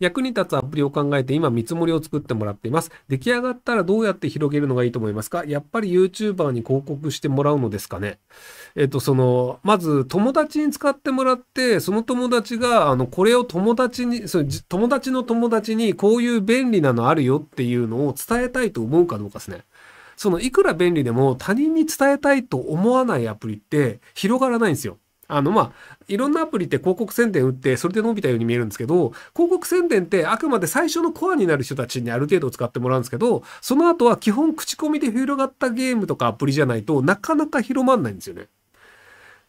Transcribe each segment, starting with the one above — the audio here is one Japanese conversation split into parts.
役に立つアプリを考えて今見積もりを作ってもらっています。出来上がったらどうやって広げるのがいいと思いますかやっぱり YouTuber に広告してもらうのですかねえっと、その、まず友達に使ってもらって、その友達が、あの、これを友達に、そ友達の友達にこういう便利なのあるよっていうのを伝えたいと思うかどうかですね。その、いくら便利でも他人に伝えたいと思わないアプリって広がらないんですよ。あのまあいろんなアプリって広告宣伝打ってそれで伸びたように見えるんですけど広告宣伝ってあくまで最初のコアになる人たちにある程度使ってもらうんですけどその後は基本口コミで広がったゲームとかアプリじゃないとなかなか広まんないんですよね。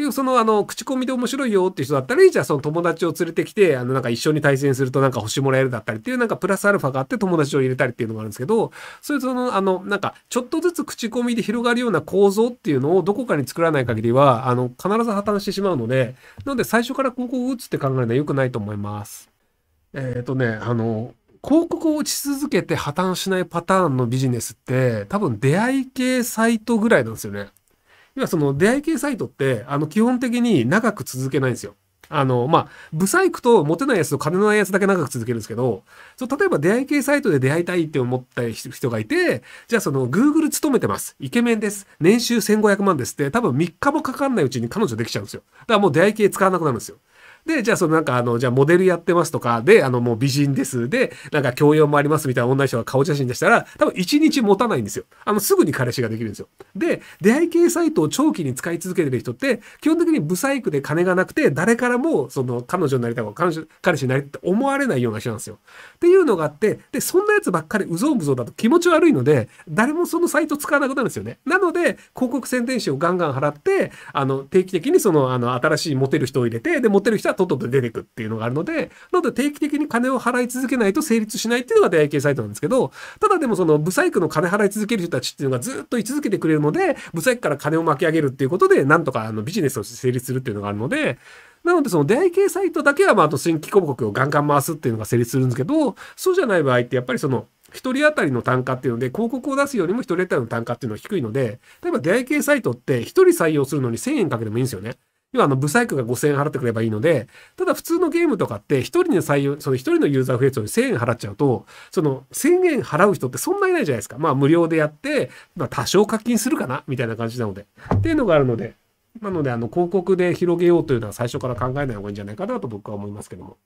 結局そのあの口コミで面白いよっていう人だったりじゃあその友達を連れてきてあのなんか一緒に対戦するとなんか星もらえるだったりっていうなんかプラスアルファがあって友達を入れたりっていうのがあるんですけどそういうそのあのなんかちょっとずつ口コミで広がるような構造っていうのをどこかに作らない限りはあの必ず破綻してしまうのでなので最初から広告を打つって考えるのは良くないと思います。えっ、ー、とねあの広告を打ち続けて破綻しないパターンのビジネスって多分出会い系サイトぐらいなんですよね。要はその出会い系サイトって、あの、基本的に長く続けないんですよ。あの、まあ、ブサイクとモテないやつと金のないやつだけ長く続けるんですけど、そう、例えば出会い系サイトで出会いたいって思った人がいて、じゃあその Google 勤めてます。イケメンです。年収1500万ですって、多分3日もかかんないうちに彼女できちゃうんですよ。だからもう出会い系使わなくなるんですよ。で、じゃあそのなんかあの、じゃあモデルやってますとか、で、あのもう美人です。で、なんか教養もありますみたいな女の人が顔写真でしたら、多分一日持たないんですよ。あの、すぐに彼氏ができるんですよ。で、出会い系サイトを長期に使い続けてる人って、基本的にブサイクで金がなくて、誰からも、その、彼女になりたい彼女、彼氏になりって思われないような人なんですよ。っていうのがあって、で、そんなやつばっかりうぞうぞうだと気持ち悪いので、誰もそのサイト使わなくなるんですよね。なので、広告宣伝費をガンガン払って、あの、定期的にその、あの、新しいモテる人を入れて、で、モテる人ははとっとと出てくっていうのがあるので、なので定期的に金を払い続けないと成立しないっていうのが出会い系サイトなんですけど、ただでもその、ブサイクの金払い続ける人たちっていうのがずっと居続けてくれるので、ブサイクから金を巻き上げるっていうことで、なんとかあのビジネスとして成立するっていうのがあるので、なので、その出会い系サイトだけは、まあ、あと新規広告をガンガン回すっていうのが成立するんですけど、そうじゃない場合って、やっぱりその、一人当たりの単価っていうので、広告を出すよりも一人当たりの単価っていうのは低いので、例えば出会い系サイトって、一人採用するのに1000円かけてもいいんですよね。要はあの、ブサイクが5000円払ってくればいいので、ただ普通のゲームとかって、一人の採用、その一人のユーザー増えると1000円払っちゃうと、その1000円払う人ってそんないないじゃないですか。まあ無料でやって、まあ多少課金するかなみたいな感じなので。っていうのがあるので、なのであの、広告で広げようというのは最初から考えない方がいいんじゃないかなと僕は思いますけども。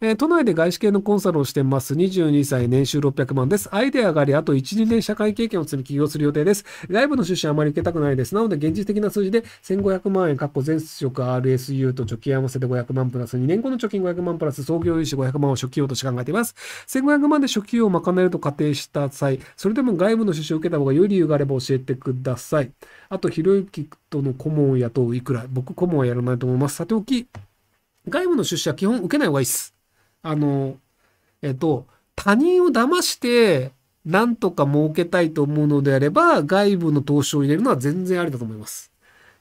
えー、都内で外資系のコンサルをしてます。22歳、年収600万です。アイデアがあり、あと1、2年社会経験を積み起業する予定です。外部の出資あまり受けたくないです。なので、現実的な数字で1500万円、過去全職 RSU と貯金合わせて500万プラス、2年後の貯金500万プラス、創業融資500万を初期用として考えています。1500万で初期用を賄えると仮定した際、それでも外部の出資を受けた方が良い理由があれば教えてください。あと、ひろゆきとの顧問を雇ういくら。僕、顧問はやらないと思います。さておき。外部の出資は基本受けない方がいいです。あの、えっと、他人を騙して、なんとか儲けたいと思うのであれば、外部の投資を入れるのは全然ありだと思います。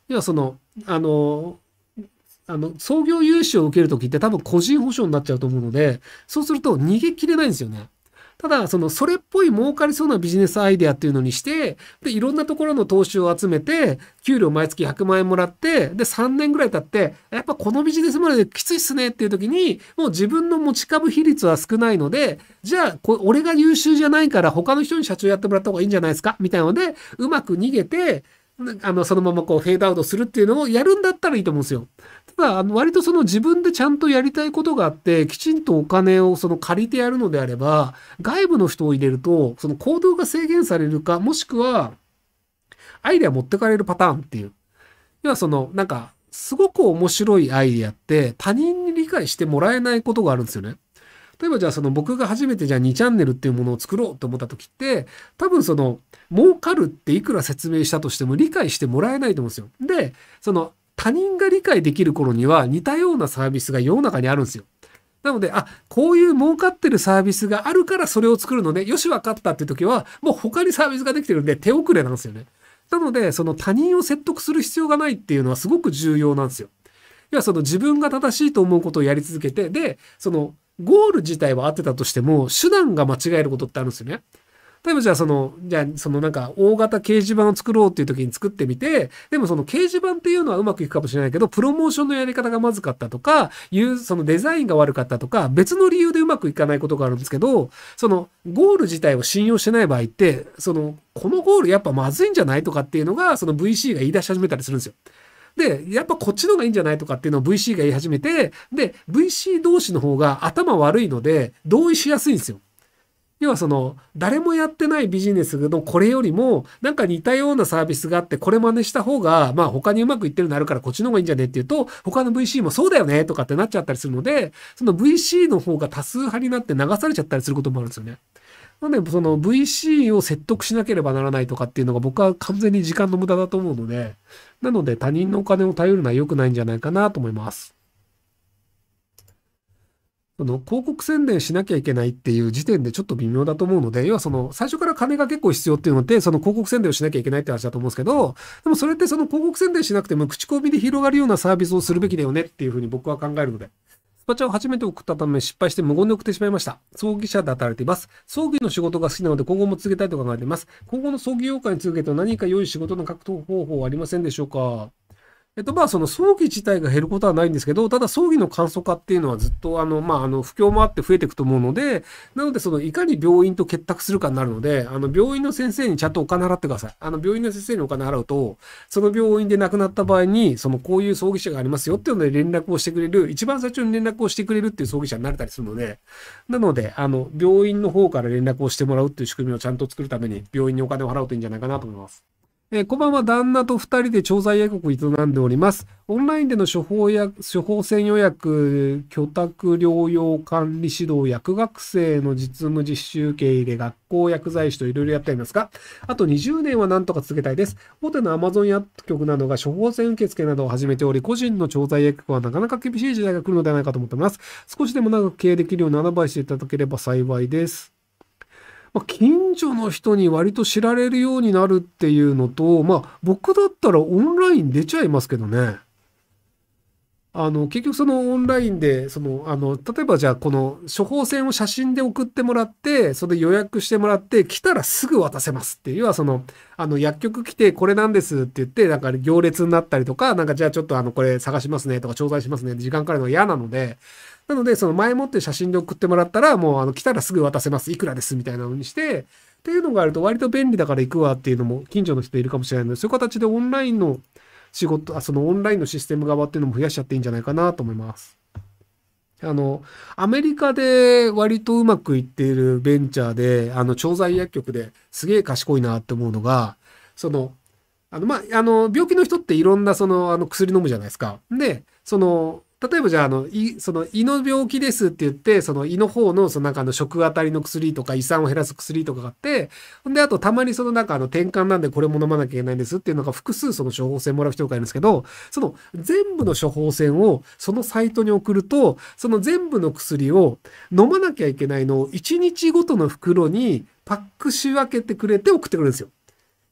要はその、あの、あの、創業融資を受けるときって多分個人保証になっちゃうと思うので、そうすると逃げ切れないんですよね。ただ、その、それっぽい儲かりそうなビジネスアイデアっていうのにして、で、いろんなところの投資を集めて、給料毎月100万円もらって、で、3年ぐらい経って、やっぱこのビジネスまできついっすねっていう時に、もう自分の持ち株比率は少ないので、じゃあ、こ俺が優秀じゃないから他の人に社長やってもらった方がいいんじゃないですかみたいなので、うまく逃げて、あの、そのままこうフェードアウトするっていうのをやるんだったらいいと思うんですよ。ただ、あの、割とその自分でちゃんとやりたいことがあって、きちんとお金をその借りてやるのであれば、外部の人を入れると、その行動が制限されるか、もしくは、アイデア持ってかれるパターンっていう。要はその、なんか、すごく面白いアイデアって他人に理解してもらえないことがあるんですよね。例えばじゃあその僕が初めてじゃあ2チャンネルっていうものを作ろうと思った時って多分その儲かるっていくら説明したとしても理解してもらえないと思うんですよ。で、その他人が理解できる頃には似たようなサービスが世の中にあるんですよ。なので、あ、こういう儲かってるサービスがあるからそれを作るので、よし分かったっていう時は、もう他にサービスができてるんで手遅れなんですよね。なので、その他人を説得する必要がないっていうのはすごく重要なんですよ。要はその自分が正しいと思うことをやり続けて、で、そのゴール自体は合ってたとしても、手段が間違えることってあるんですよね。例えばじゃあその、じゃあそのなんか大型掲示板を作ろうっていう時に作ってみて、でもその掲示板っていうのはうまくいくかもしれないけど、プロモーションのやり方がまずかったとか、いう、そのデザインが悪かったとか、別の理由でうまくいかないことがあるんですけど、そのゴール自体を信用してない場合って、その、このゴールやっぱまずいんじゃないとかっていうのが、その VC が言い出し始めたりするんですよ。で、やっぱこっちの方がいいんじゃないとかっていうのを VC が言い始めて、で、VC 同士の方が頭悪いので同意しやすいんですよ。要はその、誰もやってないビジネスのこれよりも、なんか似たようなサービスがあって、これ真似した方が、まあ他にうまくいってるのあるからこっちの方がいいんじゃねっていうと、他の VC もそうだよねとかってなっちゃったりするので、その VC の方が多数派になって流されちゃったりすることもあるんですよね。なので、その VC を説得しなければならないとかっていうのが僕は完全に時間の無駄だと思うので、なので他人のお金を頼るのは良くないんじゃないかなと思います。その広告宣伝しなきゃいけないっていう時点でちょっと微妙だと思うので、要はその最初から金が結構必要っていうので、その広告宣伝をしなきゃいけないって話だと思うんですけど、でもそれってその広告宣伝しなくても口コミで広がるようなサービスをするべきだよねっていうふうに僕は考えるので。パチャを初めて送ったため失敗して無言で送ってしまいました。葬儀社で働いています。葬儀の仕事が好きなので今後も続けたいと考えています。今後の葬儀業界に続けて何か良い仕事の獲得方法はありませんでしょうかえっとまあその葬儀自体が減ることはないんですけど、ただ葬儀の簡素化っていうのはずっとあのまああの不況もあって増えていくと思うので、なのでそのいかに病院と結託するかになるので、あの病院の先生にちゃんとお金払ってください。あの病院の先生にお金払うと、その病院で亡くなった場合に、そのこういう葬儀者がありますよっていうので連絡をしてくれる、一番最初に連絡をしてくれるっていう葬儀者になれたりするので、なのであの病院の方から連絡をしてもらうっていう仕組みをちゃんと作るために病院にお金を払うといいんじゃないかなと思います。えー、こんばんは、旦那と二人で調剤薬を営んでおります。オンラインでの処方や、処方箋予約、居宅療養管理指導、薬学生の実務実習経営で学校薬剤師といろいろやっていますが、あと20年は何とか続けたいです。大手の Amazon 薬局などが処方箋受付などを始めており、個人の調剤薬はなかなか厳しい時代が来るのではないかと思っています。少しでも長く経営できるよう7アドバイスしていただければ幸いです。まあ、近所の人に割と知られるようになるっていうのと、まあ僕だったらオンライン出ちゃいますけどね。あの、結局そのオンラインで、その、あの、例えばじゃあこの処方箋を写真で送ってもらって、それで予約してもらって、来たらすぐ渡せますっていう、要はその、あの、薬局来てこれなんですって言って、なんか行列になったりとか、なんかじゃあちょっとあの、これ探しますねとか、調剤しますね時間かかるのが嫌なので、なので、その前もって写真で送ってもらったら、もうあの来たらすぐ渡せます、いくらですみたいなのにして、っていうのがあると割と便利だから行くわっていうのも近所の人いるかもしれないので、そういう形でオンラインの仕事、あそのオンラインのシステム側っていうのも増やしちゃっていいんじゃないかなと思います。あの、アメリカで割とうまくいっているベンチャーで、あの、調剤薬局ですげえ賢いなって思うのが、その、あの、まあ、あの、病気の人っていろんなその、あの、薬飲むじゃないですか。で、その、例えばじゃあ、あの、胃、その胃の病気ですって言って、その胃の方の、そのなんかあの食あたりの薬とか胃酸を減らす薬とかがあって、ほんで、あとたまにそのなんかあの転換なんでこれも飲まなきゃいけないんですっていうのが複数その処方箋もらう人がいるんですけど、その全部の処方箋をそのサイトに送ると、その全部の薬を飲まなきゃいけないのを1日ごとの袋にパック仕分けてくれて送ってくるんですよ。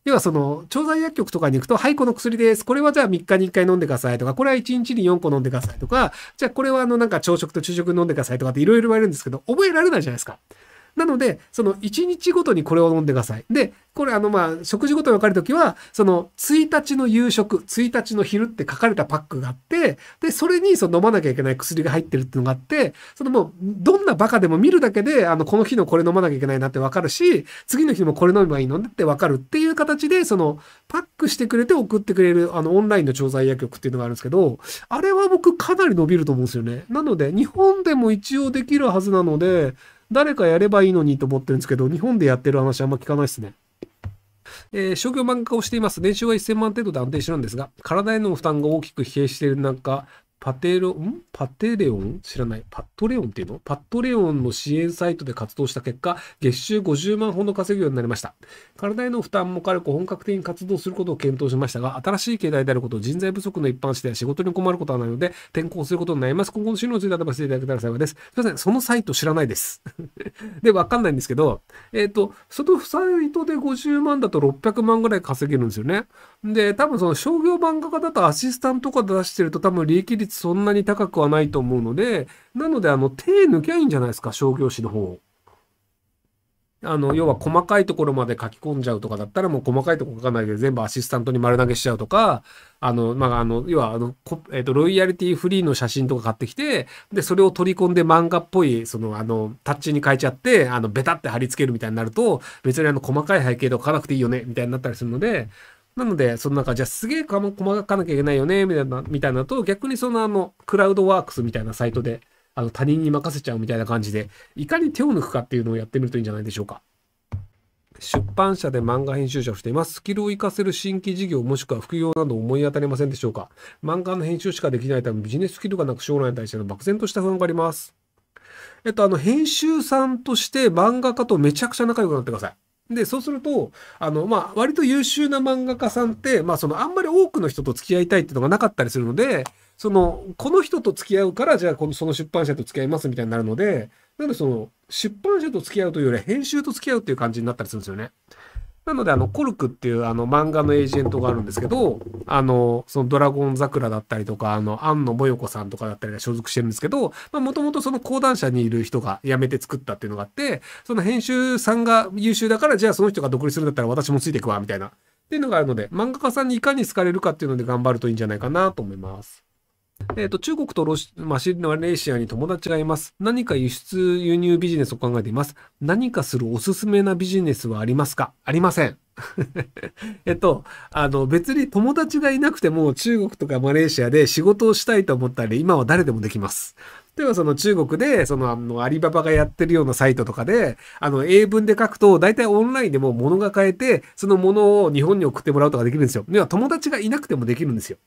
要はその、調剤薬局とかに行くと、はい、この薬です。これはじゃあ3日に1回飲んでくださいとか、これは1日に4個飲んでくださいとか、じゃあこれはあのなんか朝食と昼食飲んでくださいとかっていろいろ言われるんですけど、覚えられないじゃないですか。なので、その1日ごとにこれを飲んでください。で、これあのまあ、食事ごとに分かるときは、その1日の夕食、1日の昼って書かれたパックがあって、で、それにその飲まなきゃいけない薬が入ってるっていうのがあって、そのもう、どんなバカでも見るだけで、あの、この日のこれ飲まなきゃいけないなって分かるし、次の日もこれ飲めばいいのって分かるっていう形で、その、パックしてくれて送ってくれる、あの、オンラインの調剤薬局っていうのがあるんですけど、あれは僕かなり伸びると思うんですよね。なので、日本でも一応できるはずなので、誰かやればいいのにと思ってるんですけど、日本でやってる話あんま聞かないですね。えー、商業漫画家をしています。年収は1000万程度で安定してるんですが、体への負担が大きく疲弊している中、パテロンパテレオン知らない。パットレオンっていうのパットレオンの支援サイトで活動した結果、月収50万ほど稼ぐようになりました。体への負担も軽く本格的に活動することを検討しましたが、新しい携帯であること、人材不足の一般視点や仕事に困ることはないので、転校することになります。今後の進路についてアドバイスいただけたら幸いです。すいません。そのサイト知らないです。で、わかんないんですけど、えっ、ー、と、そのサイトで50万だと600万ぐらい稼げるんですよね。で、多分その商業漫画家だとアシスタントとか出してると多分利益率率そんなに高くはないと思うので、なので、あの、手抜きゃいいんじゃないですか、商業誌の方あの、要は細かいところまで書き込んじゃうとかだったら、もう細かいところ書かないで全部アシスタントに丸投げしちゃうとか、あの、まあ、あの、要は、あの、えっ、ー、と、ロイヤリティフリーの写真とか買ってきて、で、それを取り込んで漫画っぽい、その、あの、タッチに変えちゃって、あの、ベタって貼り付けるみたいになると、別にあの、細かい背景とか書かなくていいよね、みたいになったりするので、なので、そのなんか、じゃあすげえ細かなきゃいけないよね、みたいな、みたいなと、逆にそのあの、クラウドワークスみたいなサイトで、あの、他人に任せちゃうみたいな感じで、いかに手を抜くかっていうのをやってみるといいんじゃないでしょうか。出版社で漫画編集者をしています。スキルを活かせる新規事業もしくは副業など思い当たりませんでしょうか漫画の編集しかできないためビジネススキルがなく将来に対しての漠然とした不安があります。えっと、あの、編集さんとして漫画家とめちゃくちゃ仲良くなってください。で、そうすると、あの、まあ、割と優秀な漫画家さんって、まあ、その、あんまり多くの人と付き合いたいっていうのがなかったりするので、その、この人と付き合うから、じゃあ、この、その出版社と付き合いますみたいになるので、なので、その、出版社と付き合うというよりは、編集と付き合うっていう感じになったりするんですよね。なので、あの、コルクっていうあの漫画のエージェントがあるんですけど、あの、そのドラゴン桜だったりとか、あの、安野もよこさんとかだったりが所属してるんですけど、まあ、もともとその講談社にいる人が辞めて作ったっていうのがあって、その編集さんが優秀だから、じゃあその人が独立するんだったら私もついていくわ、みたいな。っていうのがあるので、漫画家さんにいかに好かれるかっていうので頑張るといいんじゃないかなと思います。えっ、ー、と、中国とロシ、まあ、シマレーシアに友達がいます。何か輸出輸入ビジネスを考えています。何かするおすすめなビジネスはありますかありません。えっと、あの、別に友達がいなくても中国とかマレーシアで仕事をしたいと思ったら今は誰でもできます。例えばその中国で、そのあの、アリババがやってるようなサイトとかで、あの、英文で書くと、大体オンラインでも物が買えて、その物を日本に送ってもらうとかできるんですよ。では友達がいなくてもできるんですよ。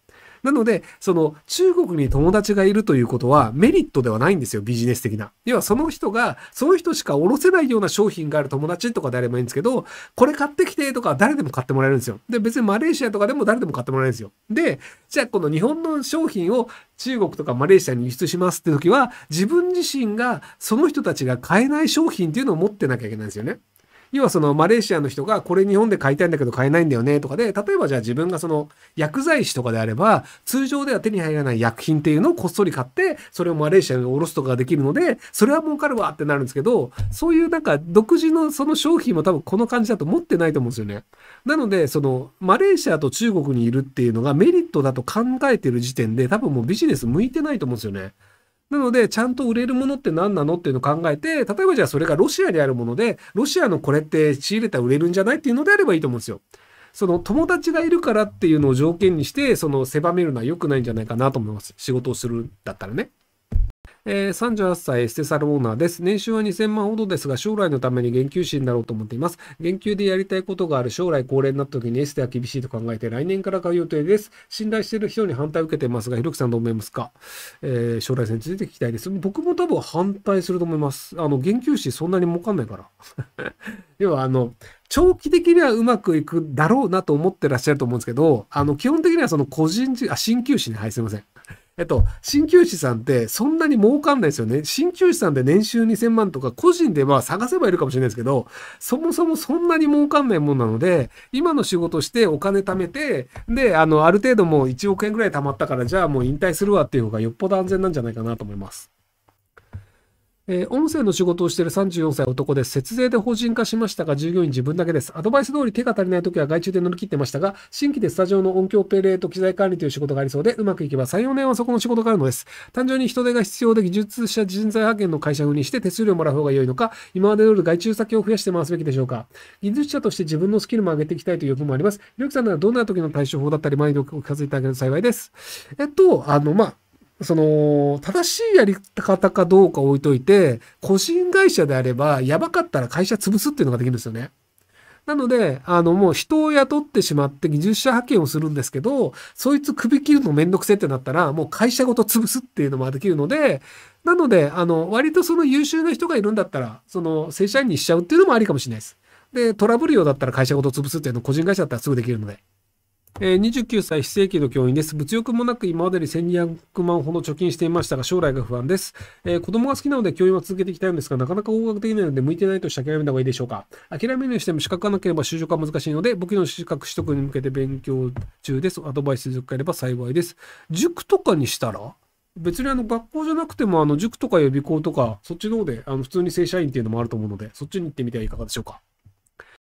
なので、その中国に友達がいるということはメリットではないんですよ、ビジネス的な。要はその人が、その人しかおろせないような商品がある友達とかであればいいんですけど、これ買ってきてとか誰でも買ってもらえるんですよ。で、別にマレーシアとかでも誰でも買ってもらえるんですよ。で、じゃあこの日本の商品を中国とかマレーシアに輸出しますって時は、自分自身がその人たちが買えない商品っていうのを持ってなきゃいけないんですよね。要はそのマレーシアの人がこれ日本で買いたいんだけど買えないんだよねとかで、例えばじゃあ自分がその薬剤師とかであれば、通常では手に入らない薬品っていうのをこっそり買って、それをマレーシアに卸すとかができるので、それは儲かるわってなるんですけど、そういうなんか独自のその商品も多分この感じだと持ってないと思うんですよね。なので、そのマレーシアと中国にいるっていうのがメリットだと考えてる時点で、多分もうビジネス向いてないと思うんですよね。なので、ちゃんと売れるものって何なのっていうのを考えて、例えばじゃあそれがロシアにあるもので、ロシアのこれって仕入れたら売れるんじゃないっていうのであればいいと思うんですよ。その友達がいるからっていうのを条件にして、その狭めるのは良くないんじゃないかなと思います。仕事をするんだったらね。えー、38歳、エステサルオーナーです。年収は2000万ほどですが、将来のために減給士になろうと思っています。減給でやりたいことがある将来高齢になった時にエステは厳しいと考えて、来年から買う予定です。信頼している人に反対を受けてますが、ひろきさんどう思いますか、えー、将来性について聞きたいです。僕も多分反対すると思います。あの、減給士そんなに儲かんないから。要は、あの、長期的にはうまくいくだろうなと思ってらっしゃると思うんですけど、あの、基本的にはその個人事、あ、鍼灸師ね、はい、すいません。えっと、鍼灸師さんってそんなに儲かんないですよね。鍼灸師さんで年収2000万とか個人では探せばいるかもしれないですけど、そもそもそんなに儲かんないもんなので、今の仕事してお金貯めて、で、あの、ある程度もう1億円ぐらい貯まったから、じゃあもう引退するわっていう方がよっぽど安全なんじゃないかなと思います。えー、音声の仕事をしている34歳男です。節税で法人化しましたが、従業員自分だけです。アドバイス通り手が足りない時は外注で乗り切ってましたが、新規でスタジオの音響オペレート機材管理という仕事がありそうで、うまくいけば3、4年はそこの仕事があるのです。単純に人手が必要で技術者人材派遣の会社風にして手数料をもらう方が良いのか、今までより外注先を増やして回すべきでしょうか。技術者として自分のスキルも上げていきたいという欲もあります。りょうきさんならどんな時の対処法だったり、前にお聞かせいただけると幸いです。えっと、あの、まあその、正しいやり方かどうか置いといて、個人会社であれば、やばかったら会社潰すっていうのができるんですよね。なので、あの、もう人を雇ってしまって技術者派遣をするんですけど、そいつ首切るのめんどくせってなったら、もう会社ごと潰すっていうのもできるので、なので、あの、割とその優秀な人がいるんだったら、その、正社員にしちゃうっていうのもありかもしれないです。で、トラブル用だったら会社ごと潰すっていうの、個人会社だったらすぐできるので。えー、29歳、非正規の教員です。物欲もなく今までに1200万ほど貯金していましたが、将来が不安です。えー、子供が好きなので教員は続けていきたいのですが、なかなか合格できないので、向いてないとして諦めた方がいいでしょうか。諦めるにしても資格がなければ就職は難しいので、僕の資格取得に向けて勉強中です。アドバイスいただれば幸いです。塾とかにしたら別にあの学校じゃなくても、あの塾とか予備校とか、そっちの方で、あの普通に正社員っていうのもあると思うので、そっちに行ってみてはいかがでしょうか。